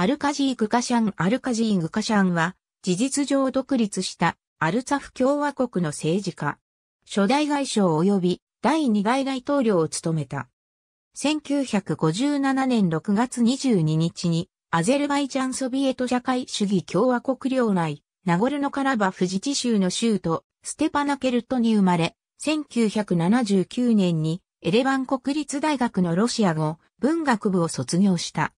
アルカジー・グカシャン・アルカジー・グカシャンは、事実上独立したアルツァフ共和国の政治家。初代外相及び第2外大統領を務めた。1957年6月22日に、アゼルバイジャンソビエト社会主義共和国領内、ナゴルノカラバフジチ州の州都、ステパナケルトに生まれ、1979年にエレバン国立大学のロシア語文学部を卒業した。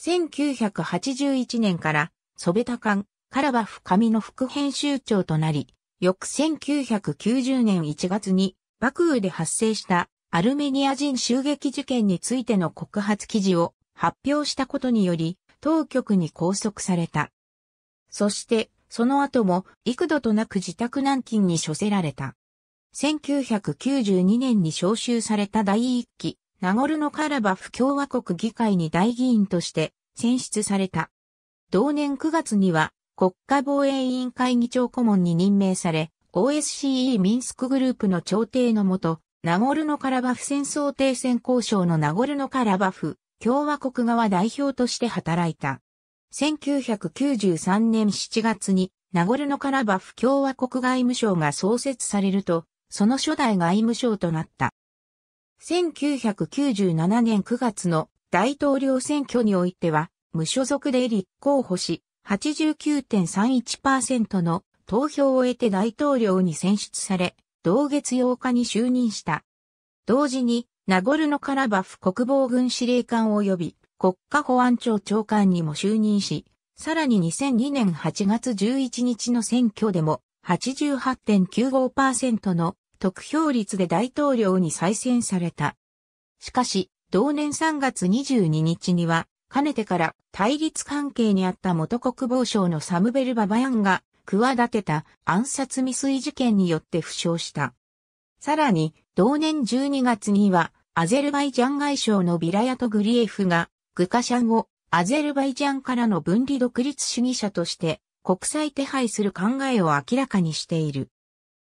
1981年から、ソベタカン・カラバフ紙の副編集長となり、翌1990年1月に、爆雨で発生したアルメニア人襲撃事件についての告発記事を発表したことにより、当局に拘束された。そして、その後も幾度となく自宅軟禁に処せられた。1992年に召集された第一期ナゴルノカラバフ共和国議会に大議員として選出された。同年9月には国家防衛委員会議長顧問に任命され、OSCE ミンスクグループの調停のもと、ナゴルノカラバフ戦争停戦交渉のナゴルノカラバフ共和国側代表として働いた。1993年7月にナゴルノカラバフ共和国外務省が創設されると、その初代外務省となった。1997年9月の大統領選挙においては、無所属で立候補し、89.31%の投票を得て大統領に選出され、同月8日に就任した。同時に、ナゴルノカラバフ国防軍司令官及び国家保安庁長官にも就任し、さらに2002年8月11日の選挙でも88.95%の得票率で大統領に再選された。しかし、同年3月22日には、かねてから対立関係にあった元国防省のサムベル・ババヤンが企てた暗殺未遂事件によって負傷した。さらに、同年12月には、アゼルバイジャン外相のビラヤト・グリエフが、グカシャンをアゼルバイジャンからの分離独立主義者として国際手配する考えを明らかにしている。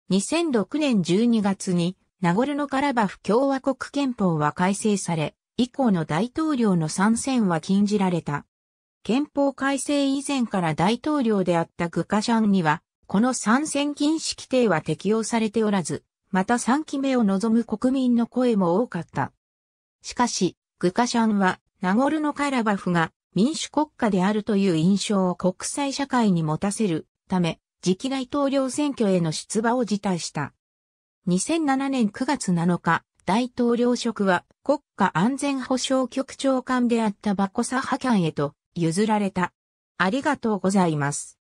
2006年12月にナゴルノカラバフ共和国憲法は改正され、以降の大統領の参戦は禁じられた。憲法改正以前から大統領であったグカシャンには、この参戦禁止規定は適用されておらず、また3期目を望む国民の声も多かった。しかし、グカシャンは、ナゴルノカラバフが民主国家であるという印象を国際社会に持たせるため、次期大統領選挙への出馬を辞退した。2007年9月7日、大統領職は国家安全保障局長官であったバコサハキャンへと譲られた。ありがとうございます。